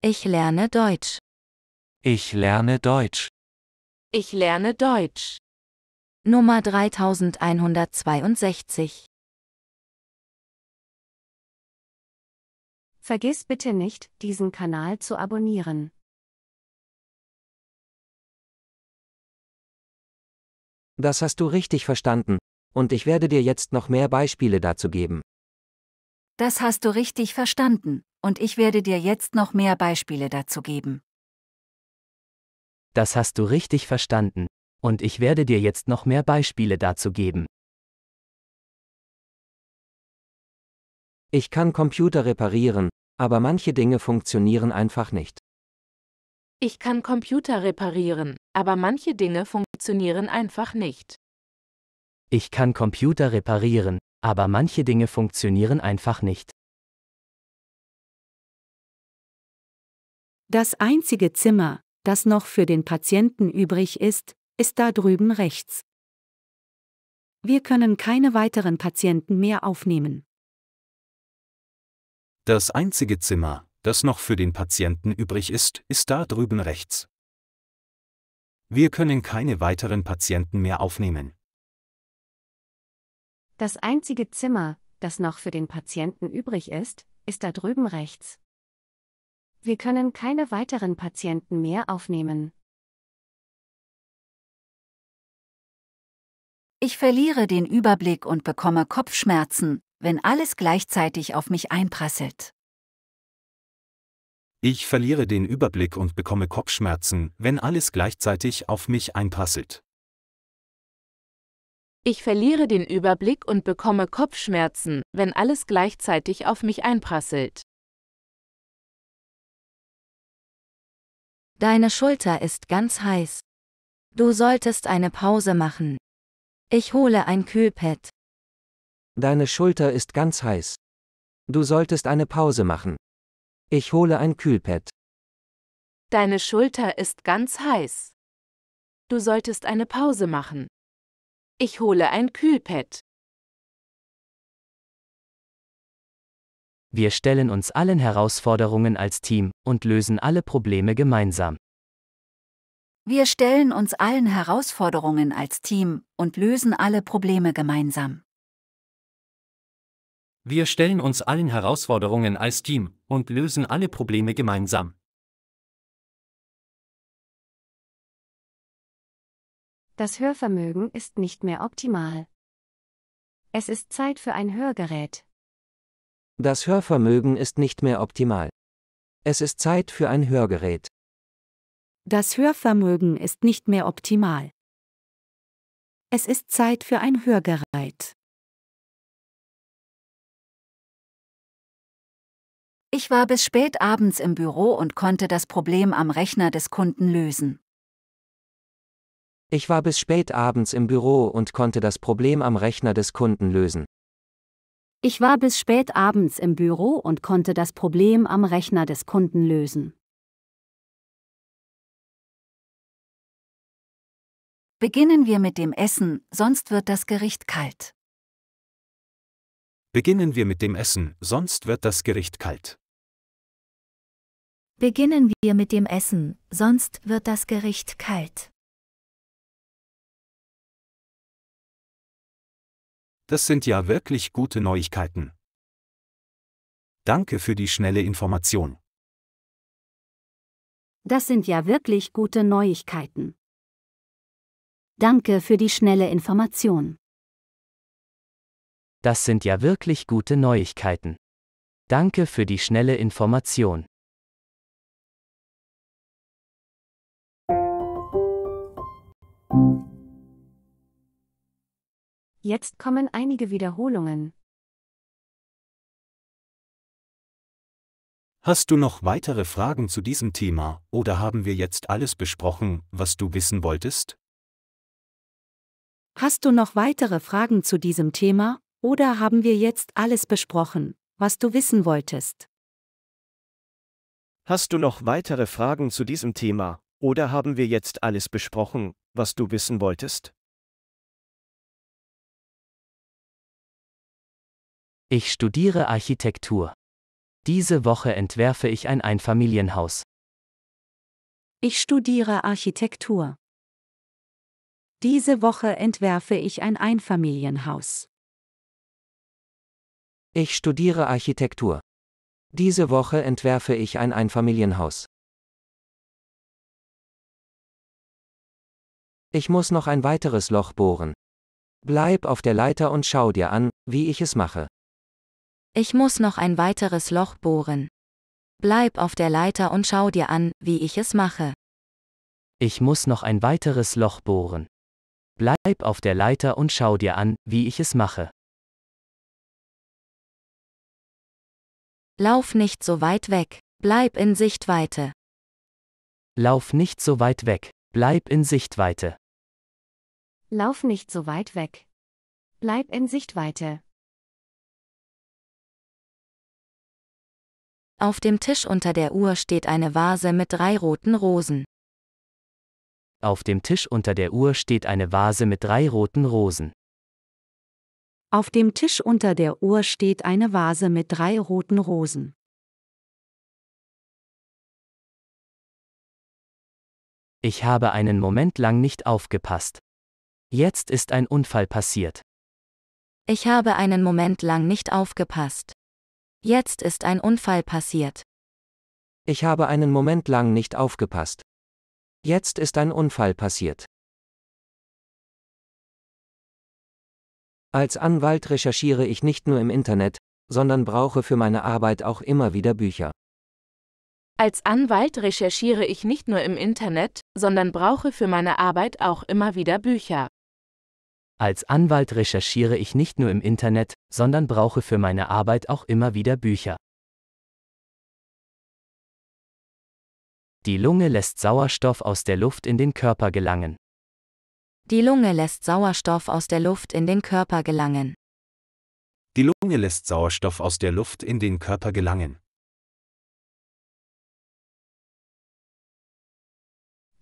Ich lerne Deutsch. Ich lerne Deutsch. Ich lerne Deutsch. Nummer 3162. Vergiss bitte nicht, diesen Kanal zu abonnieren. Das hast du richtig verstanden, und ich werde dir jetzt noch mehr Beispiele dazu geben. Das hast du richtig verstanden, und ich werde dir jetzt noch mehr Beispiele dazu geben. Das hast du richtig verstanden, und ich werde dir jetzt noch mehr Beispiele dazu geben. Ich kann Computer reparieren, aber manche Dinge funktionieren einfach nicht. Ich kann Computer reparieren, aber manche Dinge funktionieren einfach nicht. Ich kann Computer reparieren, aber manche Dinge funktionieren einfach nicht. Das einzige Zimmer, das noch für den Patienten übrig ist, ist da drüben rechts. Wir können keine weiteren Patienten mehr aufnehmen. Das einzige Zimmer, das noch für den Patienten übrig ist, ist da drüben rechts. Wir können keine weiteren Patienten mehr aufnehmen. Das einzige Zimmer, das noch für den Patienten übrig ist, ist da drüben rechts. Wir können keine weiteren Patienten mehr aufnehmen. Ich verliere den Überblick und bekomme Kopfschmerzen, wenn alles gleichzeitig auf mich einprasselt. Ich verliere den Überblick und bekomme Kopfschmerzen, wenn alles gleichzeitig auf mich einprasselt. Ich verliere den Überblick und bekomme Kopfschmerzen, wenn alles gleichzeitig auf mich einprasselt. Deine Schulter ist ganz heiß. Du solltest eine Pause machen. Ich hole ein Kühlpad. Deine Schulter ist ganz heiß. Du solltest eine Pause machen. Ich hole ein Kühlpad. Deine Schulter ist ganz heiß. Du solltest eine Pause machen. Ich hole ein Kühlpad. Wir stellen uns allen Herausforderungen als Team und lösen alle Probleme gemeinsam. Wir stellen uns allen Herausforderungen als Team und lösen alle Probleme gemeinsam. Wir stellen uns allen Herausforderungen als Team und lösen alle Probleme gemeinsam. Das Hörvermögen ist nicht mehr optimal. Es ist Zeit für ein Hörgerät. Das Hörvermögen ist nicht mehr optimal. Es ist Zeit für ein Hörgerät. Das Hörvermögen ist nicht mehr optimal. Es ist Zeit für ein Hörgerät. Ich war bis spät abends im Büro und konnte das Problem am Rechner des Kunden lösen. Ich war bis spät abends im Büro und konnte das Problem am Rechner des Kunden lösen. Ich war bis spät abends im Büro und konnte das Problem am Rechner des Kunden lösen. Beginnen wir mit dem Essen, sonst wird das Gericht kalt. Beginnen wir mit dem Essen, sonst wird das Gericht kalt. Beginnen wir mit dem Essen, sonst wird das Gericht kalt. Das sind ja wirklich gute Neuigkeiten. Danke für die schnelle Information. Das sind ja wirklich gute Neuigkeiten. Danke für die schnelle Information. Das sind ja wirklich gute Neuigkeiten. Danke für die schnelle Information. Jetzt kommen einige Wiederholungen. Hast du noch weitere Fragen zu diesem Thema oder haben wir jetzt alles besprochen, was du wissen wolltest? Hast du noch weitere Fragen zu diesem Thema oder haben wir jetzt alles besprochen, was du wissen wolltest? Hast du noch weitere Fragen zu diesem Thema oder haben wir jetzt alles besprochen, was du wissen wolltest? Ich studiere Architektur. Diese Woche entwerfe ich ein Einfamilienhaus. Ich studiere Architektur. Diese Woche entwerfe ich ein Einfamilienhaus. Ich studiere Architektur. Diese Woche entwerfe ich ein Einfamilienhaus. Ich muss noch ein weiteres Loch bohren. Bleib auf der Leiter und schau dir an, wie ich es mache. Ich muss noch ein weiteres Loch bohren. Bleib auf der Leiter und schau dir an, wie ich es mache. Ich muss noch ein weiteres Loch bohren. Bleib auf der Leiter und schau dir an, wie ich es mache. Lauf nicht so weit weg, bleib in Sichtweite. Lauf nicht so weit weg, bleib in Sichtweite. Lauf nicht so weit weg. Bleib in Sichtweite. Auf dem Tisch unter der Uhr steht eine Vase mit drei roten Rosen. Auf dem Tisch unter der Uhr steht eine Vase mit drei roten Rosen. Auf dem Tisch unter der Uhr steht eine Vase mit drei roten Rosen. Ich habe einen Moment lang nicht aufgepasst. Jetzt ist ein Unfall passiert. Ich habe einen Moment lang nicht aufgepasst. Jetzt ist ein Unfall passiert. Ich habe einen Moment lang nicht aufgepasst. Jetzt ist ein Unfall passiert. Als Anwalt recherchiere ich nicht nur im Internet, sondern brauche für meine Arbeit auch immer wieder Bücher. Als Anwalt recherchiere ich nicht nur im Internet, sondern brauche für meine Arbeit auch immer wieder Bücher. Als Anwalt recherchiere ich nicht nur im Internet, sondern brauche für meine Arbeit auch immer wieder Bücher. Die Lunge lässt Sauerstoff aus der Luft in den Körper gelangen. Die Lunge lässt Sauerstoff aus der Luft in den Körper gelangen. Die Lunge lässt Sauerstoff aus der Luft in den Körper gelangen.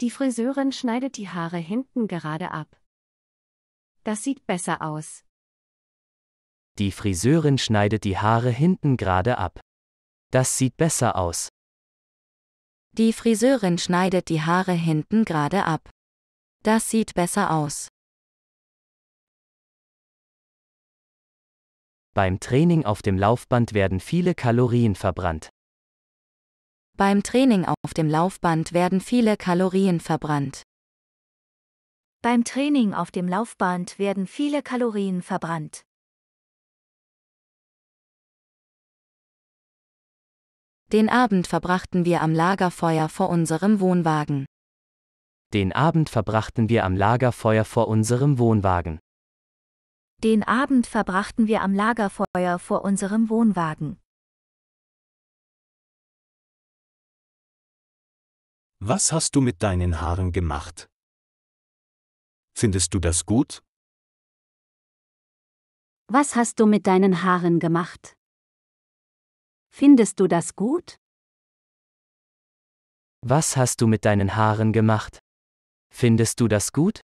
Die Friseurin schneidet die Haare hinten gerade ab. Das sieht besser aus. Die Friseurin schneidet die Haare hinten gerade ab. Das sieht besser aus. Die Friseurin schneidet die Haare hinten gerade ab. Das sieht besser aus. Beim Training auf dem Laufband werden viele Kalorien verbrannt. Beim Training auf dem Laufband werden viele Kalorien verbrannt. Beim Training auf dem Laufband werden viele Kalorien verbrannt. Den Abend verbrachten wir am Lagerfeuer vor unserem Wohnwagen. Den Abend verbrachten wir am Lagerfeuer vor unserem Wohnwagen. Den Abend verbrachten wir am Lagerfeuer vor unserem Wohnwagen. Was hast du mit deinen Haaren gemacht? Findest du das gut? Was hast du mit deinen Haaren gemacht? Findest du das gut? Was hast du mit deinen Haaren gemacht? Findest du das gut?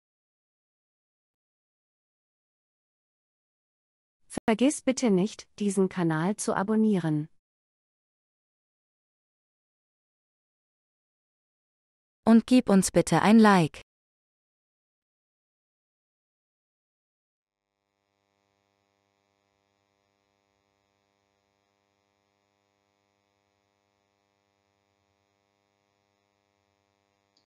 Vergiss bitte nicht, diesen Kanal zu abonnieren. Und gib uns bitte ein Like.